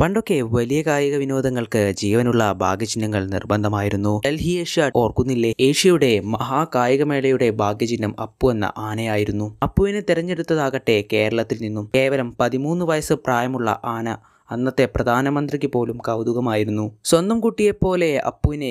പണ്ടൊക്കെ വലിയ കായിക വിനോദങ്ങൾക്ക് ജീവനുള്ള ഭാഗ്യചിഹ്നങ്ങൾ നിർബന്ധമായിരുന്നു ഡൽഹി ഏഷ്യ ഓർക്കുന്നില്ലേ ഏഷ്യയുടെ മഹാകായികമേളയുടെ ഭാഗ്യചിഹ്നം അപ്പു എന്ന ആനയായിരുന്നു അപ്പുവിനെ തെരഞ്ഞെടുത്തതാകട്ടെ കേരളത്തിൽ നിന്നും കേവലം പതിമൂന്ന് വയസ്സ് പ്രായമുള്ള ആന അന്നത്തെ പ്രധാനമന്ത്രിക്ക് പോലും കൗതുകമായിരുന്നു സ്വന്തം കുട്ടിയെപ്പോലെ അപ്പുവിനെ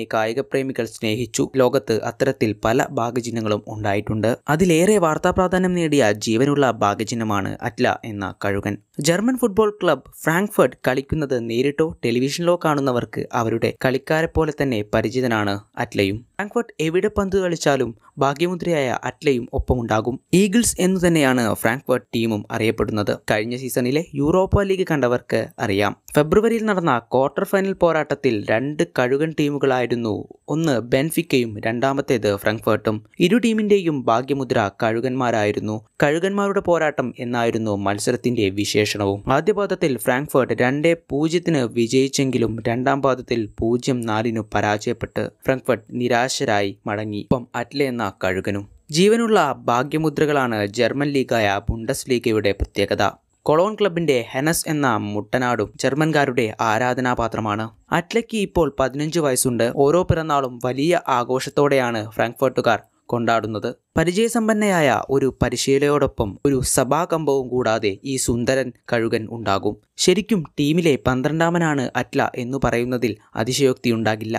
പ്രേമികൾ സ്നേഹിച്ചു ലോകത്ത് അത്തരത്തിൽ പല ഭാഗചിഹ്നങ്ങളും ഉണ്ടായിട്ടുണ്ട് അതിലേറെ വാർത്താ പ്രാധാന്യം നേടിയ ജീവനുള്ള ഭാഗചിഹ്നമാണ് അറ്റ്ല എന്ന കഴുകൻ ജർമ്മൻ ഫുട്ബോൾ ക്ലബ് ഫ്രാങ്ക്ഫർട്ട് കളിക്കുന്നത് നേരിട്ടോ ടെലിവിഷനിലോ കാണുന്നവർക്ക് അവരുടെ കളിക്കാരെ പോലെ തന്നെ പരിചിതനാണ് അറ്റ്ലയും ഫ്രാങ്ക്ഫർട്ട് എവിടെ പന്ത് കളിച്ചാലും ഭാഗ്യമുദ്രയായ അറ്റ്ലയും ഒപ്പമുണ്ടാകും ഈഗിൾസ് എന്നു തന്നെയാണ് ഫ്രാങ്ക്ഫർട്ട് ടീമും അറിയപ്പെടുന്നത് കഴിഞ്ഞ സീസണിലെ യൂറോപ്പ ലീഗ് കണ്ടവർക്ക് അറിയാം ഫെബ്രുവരിയിൽ നടന്ന ക്വാർട്ടർ ഫൈനൽ പോരാട്ടത്തിൽ രണ്ട് കഴുകൻ ടീമുകളായിരുന്നു ഒന്ന് ബെൻഫിക്കയും രണ്ടാമത്തേത് ഫ്രാങ്ക്ഫർട്ടും ഇരു ടീമിന്റെയും ഭാഗ്യമുദ്ര കഴുകന്മാരായിരുന്നു കഴുകന്മാരുടെ പോരാട്ടം എന്നായിരുന്നു മത്സരത്തിന്റെ വിശേഷണവും ആദ്യ പാദത്തിൽ ഫ്രാങ്ക്ഫർട്ട് രണ്ടേ പൂജ്യത്തിന് വിജയിച്ചെങ്കിലും രണ്ടാം പാദത്തിൽ പൂജ്യം നാലിനു പരാജയപ്പെട്ട് ഫ്രാങ്ക്ഫേർട്ട് നിരാശരായി മടങ്ങി ഇപ്പം അറ്റ്ലെ എന്ന കഴുകനും ജീവനുള്ള ഭാഗ്യമുദ്രകളാണ് ജർമ്മൻ ലീഗായ ബുണ്ടസ് ലീഗയുടെ പ്രത്യേകത കൊളോൺ ക്ലബിന്റെ ഹെനസ് എന്ന മുട്ടനാടും ജർമ്മൻകാരുടെ ആരാധനാപാത്രമാണ് അറ്റ്ലക്ക് ഇപ്പോൾ പതിനഞ്ച് വയസ്സുണ്ട് ഓരോ പിറന്നാളും വലിയ ആഘോഷത്തോടെയാണ് ഫ്രാങ്ക്ഫർട്ടുകാർ കൊണ്ടാടുന്നത് പരിചയസമ്പന്നയായ ഒരു പരിശീലയോടൊപ്പം ഒരു സഭാകമ്പവും കൂടാതെ ഈ സുന്ദരൻ കഴുകൻ ഉണ്ടാകും ശരിക്കും ടീമിലെ പന്ത്രണ്ടാമനാണ് അറ്റ്ല എന്നു പറയുന്നതിൽ അതിശയോക്തിയുണ്ടാകില്ല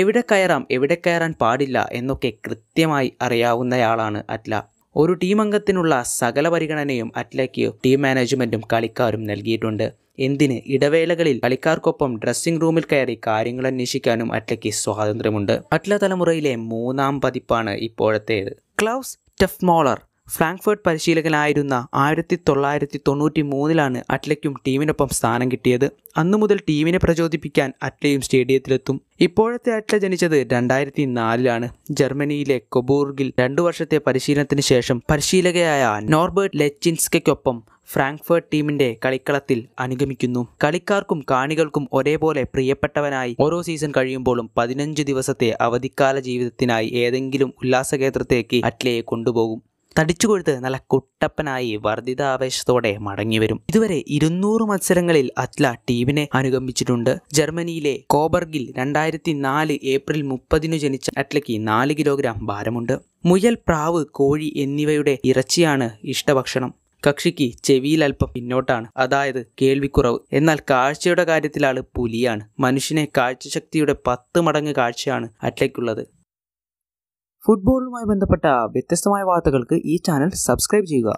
എവിടെ കയറാം എവിടെ കയറാൻ പാടില്ല എന്നൊക്കെ കൃത്യമായി അറിയാവുന്നയാളാണ് അറ്റ്ല ഒരു ടീം അംഗത്തിനുള്ള സകല പരിഗണനയും അറ്റ്ലയ്ക്ക് ടീം മാനേജ്മെൻറ്റും കളിക്കാരും നൽകിയിട്ടുണ്ട് എന്തിന് ഇടവേളകളിൽ കളിക്കാർക്കൊപ്പം ഡ്രസ്സിംഗ് റൂമിൽ കയറി കാര്യങ്ങൾ അന്വേഷിക്കാനും അറ്റ്ലയ്ക്ക് സ്വാതന്ത്ര്യമുണ്ട് അറ്റ്ല തലമുറയിലെ മൂന്നാം പതിപ്പാണ് ഇപ്പോഴത്തേത് ക്ലൗസ് ടെഫ്മോളർ മോളർ ഫ്രാങ്ക്ഫേർട്ട് പരിശീലകനായിരുന്ന ആയിരത്തി തൊള്ളായിരത്തി തൊണ്ണൂറ്റി മൂന്നിലാണ് അറ്റ്ലയ്ക്കും ടീമിനൊപ്പം സ്ഥാനം കിട്ടിയത് അന്നു മുതൽ ടീമിനെ പ്രചോദിപ്പിക്കാൻ അറ്റ്ലയും സ്റ്റേഡിയത്തിലെത്തും ഇപ്പോഴത്തെ അറ്റ്ല ജനിച്ചത് രണ്ടായിരത്തി നാലിലാണ് ജർമ്മനിയിലെ കൊബൂർഗിൽ രണ്ടു വർഷത്തെ പരിശീലനത്തിന് ശേഷം പരിശീലകയായ നോർബർട്ട് ലെച്ചിൻസ്കയ്ക്കൊപ്പം ഫ്രാങ്ക്ഫേർട്ട് ടീമിന്റെ കളിക്കളത്തിൽ അനുഗമിക്കുന്നു കളിക്കാർക്കും കാണികൾക്കും ഒരേപോലെ പ്രിയപ്പെട്ടവനായി ഓരോ സീസൺ കഴിയുമ്പോഴും പതിനഞ്ച് ദിവസത്തെ അവധിക്കാല ജീവിതത്തിനായി ഏതെങ്കിലും ഉല്ലാസകേന്ദ്രത്തേക്ക് അറ്റ്ലയെ കൊണ്ടുപോകും തടിച്ചു കൊഴുത്ത് നല്ല കുട്ടപ്പനായി വർദ്ധിതാവേശത്തോടെ മടങ്ങിവരും ഇതുവരെ ഇരുന്നൂറ് മത്സരങ്ങളിൽ അത്ല ടീമിനെ അനുഗമിച്ചിട്ടുണ്ട് ജർമ്മനിയിലെ കോബർഗിൽ രണ്ടായിരത്തി നാല് ഏപ്രിൽ മുപ്പതിനു ജനിച്ച അറ്റ്ലയ്ക്ക് നാല് കിലോഗ്രാം ഭാരമുണ്ട് മുയൽ പ്രാവ് കോഴി എന്നിവയുടെ ഇറച്ചിയാണ് ഇഷ്ടഭക്ഷണം കക്ഷിക്ക് ചെവിയിൽ അല്പം പിന്നോട്ടാണ് അതായത് കേൾവിക്കുറവ് എന്നാൽ കാഴ്ചയുടെ കാര്യത്തിലാണ് പുലിയാണ് മനുഷ്യനെ കാഴ്ചശക്തിയുടെ പത്ത് മടങ്ങ് കാഴ്ചയാണ് അറ്റ്ലയ്ക്കുള്ളത് ഫുട്ബോളുമായി ബന്ധപ്പെട്ട വ്യത്യസ്തമായ വാർത്തകൾക്ക് ഈ ചാനൽ സബ്സ്ക്രൈബ് ചെയ്യുക